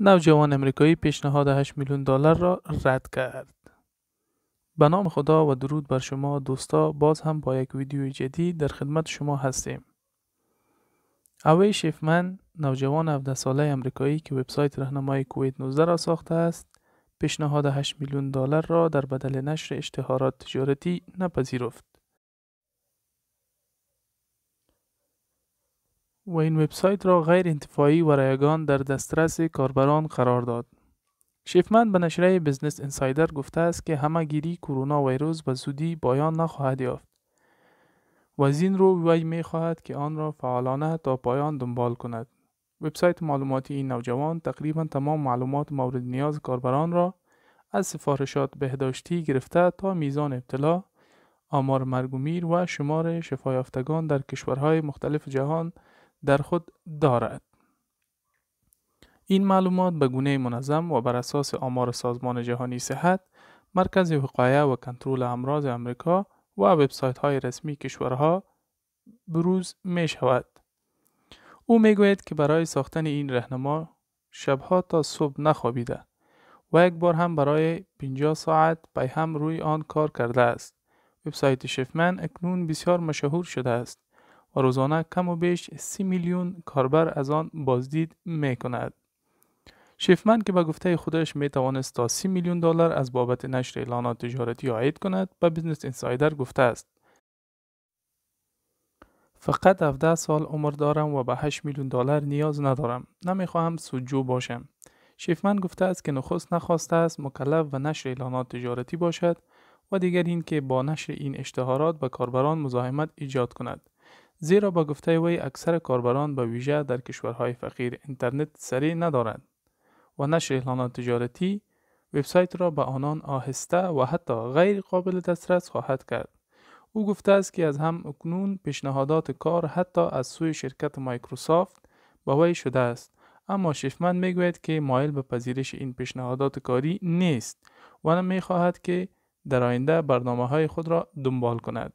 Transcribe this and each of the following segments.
نوجوان امریکایی پیشنهاد 8 میلیون دلار را رد کرد. به نام خدا و درود بر شما دوستا باز هم با یک ویدیو جدید در خدمت شما هستیم. اوی شیفمن نوجوان 17 ساله امریکایی که وبسایت راهنمای کویت 19 را ساخته است پیشنهاد 8 میلیون دلار را در بدل نشر اشتهارات تجارتی نپذیرفت. و این وبسایت را غیر انتفاعی و رایگان در دسترس کاربران قرار داد. شیفمن به نشریه بزنس انسایدر گفته است که گیری کرونا ویروس به زودی بایان نخواهد یافت و از این رو وی می خواهد که آن را فعالانه تا پایان دنبال کند. وبسایت معلوماتی این نوجوان تقریبا تمام معلومات مورد نیاز کاربران را از سفارشات بهداشتی گرفته تا میزان ابتلا، آمار مرگ و شمار شفایافتگان در کشورهای مختلف جهان در خود دارد. این معلومات به گونه منظم و بر اساس آمار سازمان جهانی صحت، مرکز وقایه و کنترل امراض امریکا و وبسایت های رسمی کشورها بروز می شود. او می گوید که برای ساختن این رهنما شبها تا صبح نخوابیده و یک بار هم برای 50 ساعت به هم روی آن کار کرده است. وبسایت شفمن اکنون بسیار مشهور شده است روزانه کم و بیش سی میلیون کاربر از آن بازدید می کند. شیفمن که به گفته خودش می توانست تا سی میلیون دلار از بابت نشر اعلانات تجارتی عاید کند به بیزنس اینسایدر گفته است فقط 17 سال عمر دارم و به 8 میلیون دلار نیاز ندارم نمیخواهم سودجو باشم شیفمن گفته است که نخست نخواسته است مکلف و نشر اعلانات تجارتی باشد و دیگر این که با نشر این اشتهارات به کاربران مزاحمت ایجاد کند زیرا با گفته وی اکثر کاربران به ویژه در کشورهای فقیر اینترنت سریع ندارند و نشر اعلانات تجارتی وبسایت را به آنان آهسته و حتی غیر قابل دسترس خواهد کرد او گفته است که از هم اکنون پیشنهادات کار حتی از سوی شرکت مایکروسافت به وی شده است اما شیفمن میگوید که مایل به پذیرش این پیشنهادات کاری نیست و میخواهد که در آینده برنامه های خود را دنبال کند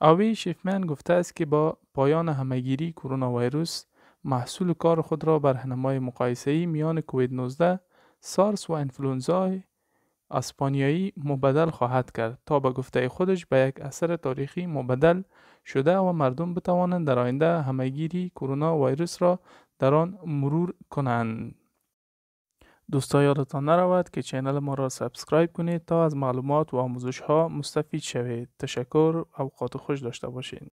اوی شیفمن گفته است که با پایان همگیری کرونا ویروس محصول کار خود را بر هنمای میان کووید 19 سارس و انفلونزای اسپانیایی مبدل خواهد کرد تا به گفته خودش به یک اثر تاریخی مبدل شده و مردم بتوانند در آینده همگیری کرونا ویروس را در آن مرور کنند دوستا یادتان نرود که چینل ما را سابسکرایب کنید تا از معلومات و آموزش ها مستفید شوید. تشکر اوقات خوش داشته باشید.